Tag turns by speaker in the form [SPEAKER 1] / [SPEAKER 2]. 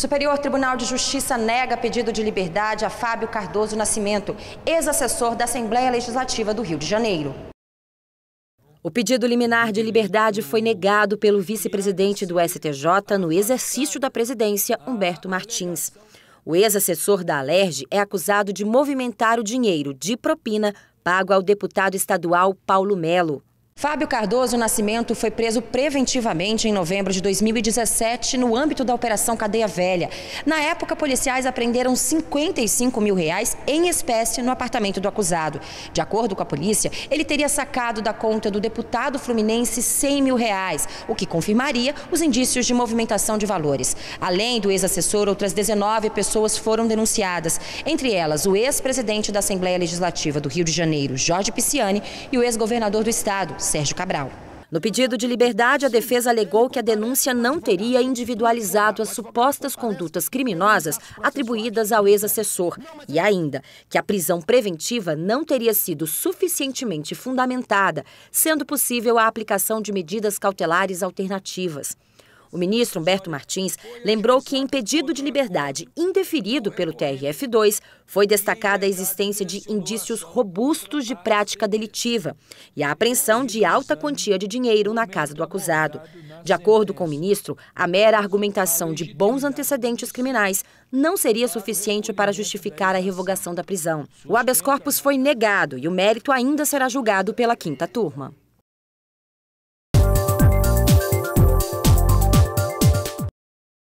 [SPEAKER 1] Superior Tribunal de Justiça nega pedido de liberdade a Fábio Cardoso Nascimento, ex-assessor da Assembleia Legislativa do Rio de Janeiro. O pedido liminar de liberdade foi negado pelo vice-presidente do STJ no exercício da presidência, Humberto Martins. O ex-assessor da Alerj é acusado de movimentar o dinheiro de propina pago ao deputado estadual Paulo Melo. Fábio Cardoso Nascimento foi preso preventivamente em novembro de 2017 no âmbito da Operação Cadeia Velha. Na época, policiais apreenderam 55 mil reais em espécie no apartamento do acusado. De acordo com a polícia, ele teria sacado da conta do deputado fluminense 100 mil reais, o que confirmaria os indícios de movimentação de valores. Além do ex-assessor, outras 19 pessoas foram denunciadas, entre elas o ex-presidente da Assembleia Legislativa do Rio de Janeiro, Jorge Pisciani, e o ex-governador do Estado, Sérgio Cabral. No pedido de liberdade, a defesa alegou que a denúncia não teria individualizado as supostas condutas criminosas atribuídas ao ex-assessor e ainda que a prisão preventiva não teria sido suficientemente fundamentada, sendo possível a aplicação de medidas cautelares alternativas. O ministro Humberto Martins lembrou que em pedido de liberdade indeferido pelo TRF2, foi destacada a existência de indícios robustos de prática delitiva e a apreensão de alta quantia de dinheiro na casa do acusado. De acordo com o ministro, a mera argumentação de bons antecedentes criminais não seria suficiente para justificar a revogação da prisão. O habeas corpus foi negado e o mérito ainda será julgado pela quinta turma.